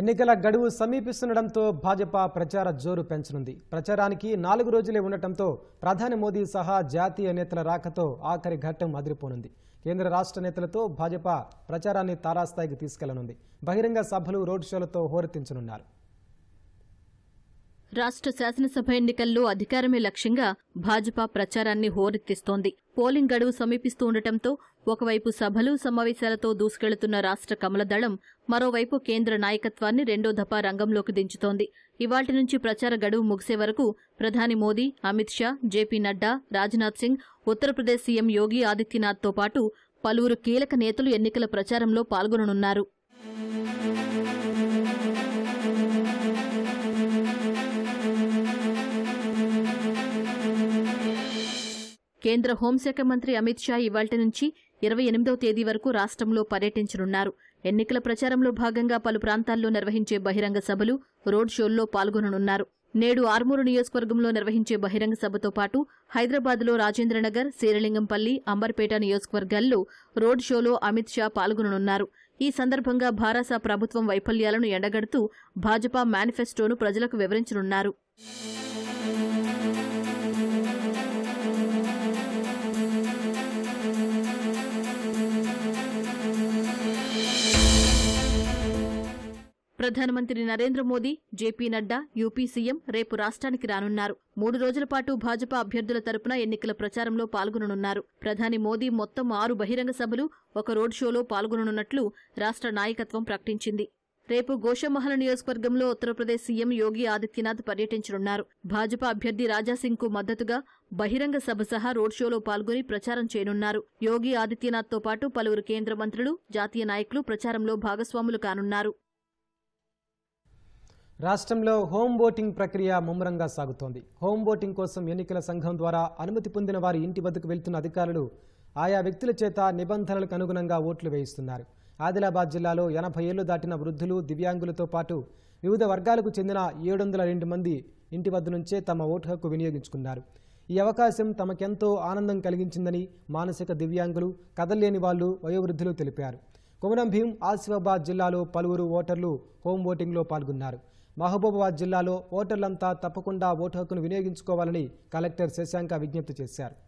ఎన్నికల గడువు సమీపిస్తుండటంతో భాజపా ప్రచార జోరు పెంచనుంది ప్రచారానికి నాలుగు రోజులే ఉండటంతో ప్రధాని మోదీ సహా జాతీయ నేతల రాకతో ఆఖరి ఘట్టం అదిరిపోనుంది కేంద్ర రాష్ట్ర నేతలతో భాజపా ప్రచారాన్ని తారాస్థాయికి తీసుకెళ్లనుంది బహిరంగ సభలు రోడ్ షోలతో హోరెత్తించనున్నారు రాష్ట్ర శాసనసభ ఎన్నికల్లో అధికారమే లక్ష్యంగా భాజపా ప్రచారాన్ని హోరెత్తిస్తోంది పోలింగ్ గడువు సమీపిస్తూ ఉండటంతో ఒకవైపు సభలు సమావేశాలతో దూసుకెళ్తున్న రాష్ట్ర కమలదళం మరోవైపు కేంద్ర నాయకత్వాన్ని రెండో దఫా రంగంలోకి దించుతోంది ఇవాటి నుంచి ప్రచార గడువు ముగిసే వరకు ప్రధాని మోదీ అమిత్ షా జేపీ నడ్డా రాజ్నాథ్ సింగ్ ఉత్తరప్రదేశ్ సీఎం యోగి ఆదిత్యనాథ్తో పాటు పలువురు కీలక నేతలు ఎన్నికల ప్రచారంలో పాల్గొననున్నారు కేంద్ర హోంశాఖ మంత్రి అమిత్ షా ఇవాళ్టి నుంచి ఇరవై ఎనిమిదవ తేదీ వరకు రాష్ట్రంలో పర్యటించనున్నారు ఎన్నికల ప్రచారంలో భాగంగా పలు ప్రాంతాల్లో నిర్వహించే బహిరంగ సభలు రోడ్ షోల్లో పాల్గొననున్నారు నేడు ఆర్మూరు నియోజకవర్గంలో నిర్వహించే బహిరంగ సభతో పాటు హైదరాబాద్లో రాజేంద్రనగర్ శ్రీరలింగంపల్లి అంబర్పేట నియోజకవర్గాల్లో రోడ్ షోలో అమిత్ షా పాల్గొననున్నారు ఈ సందర్భంగా భారాస ప్రభుత్వం వైఫల్యాలను ఎండగడుతూ భాజపా మేనిఫెస్టోను ప్రజలకు వివరించనున్నారు ప్రధానమంత్రి నరేంద్ర మోదీ జేపీ నడ్డా యూపీ సీఎం రేపు రాష్ట్రానికి రానున్నారు మూడు రోజుల పాటు భాజపా అభ్యర్థుల తరపున ఎన్నికల ప్రచారంలో పాల్గొననున్నారు ప్రధాని మోదీ మొత్తం ఆరు బహిరంగ సభలు ఒక రోడ్ షోలో పాల్గొననున్నట్లు రాష్ట్ర నాయకత్వం ప్రకటించింది రేపు గోషమహల్ నియోజకవర్గంలో ఉత్తరప్రదేశ్ సీఎం యోగి ఆదిత్యనాథ్ పర్యటించనున్నారు భాజపా అభ్యర్థి రాజాసింగ్కు మద్దతుగా బహిరంగ సభ సహా రోడ్ షోలో పాల్గొని ప్రచారం చేయనున్నారు యోగి ఆదిత్యనాథ్తో పాటు పలువురు కేంద్ర మంత్రులు జాతీయ నాయకులు ప్రచారంలో భాగస్వాములు కానున్నారు రాష్ట్రంలో హోమ్ ఓటింగ్ ప్రక్రియ ముమ్మరంగా సాగుతోంది హోమ్ ఓటింగ్ కోసం ఎన్నికల సంఘం ద్వారా అనుమతి పొందిన వారి ఇంటి వద్దకు వెళ్తున్న అధికారులు ఆయా వ్యక్తుల చేత నిబంధనలకు అనుగుణంగా ఓట్లు వేయిస్తున్నారు ఆదిలాబాద్ జిల్లాలో ఎనభై ఏళ్లు దాటిన వృద్ధులు దివ్యాంగులతో పాటు వివిధ వర్గాలకు చెందిన ఏడు వందల రెండు మంది ఇంటి వద్ద నుంచే తమ ఓటు హక్కు వినియోగించుకున్నారు ఈ అవకాశం తమకెంతో ఆనందం కలిగించిందని మానసిక దివ్యాంగులు కదల్లేని వాళ్ళు వయోవృద్ధులు తెలిపారు కొమరం భీం ఆసిఫాబాద్ జిల్లాలో పలువురు ఓటర్లు హోం ఓటింగ్లో పాల్గొన్నారు మహబూబాబాద్ జిల్లాలో ఓటర్లంతా తప్పకుండా ఓటు హక్కును వినియోగించుకోవాలని కలెక్టర్ శశాంక విజ్ఞప్తి చేశారు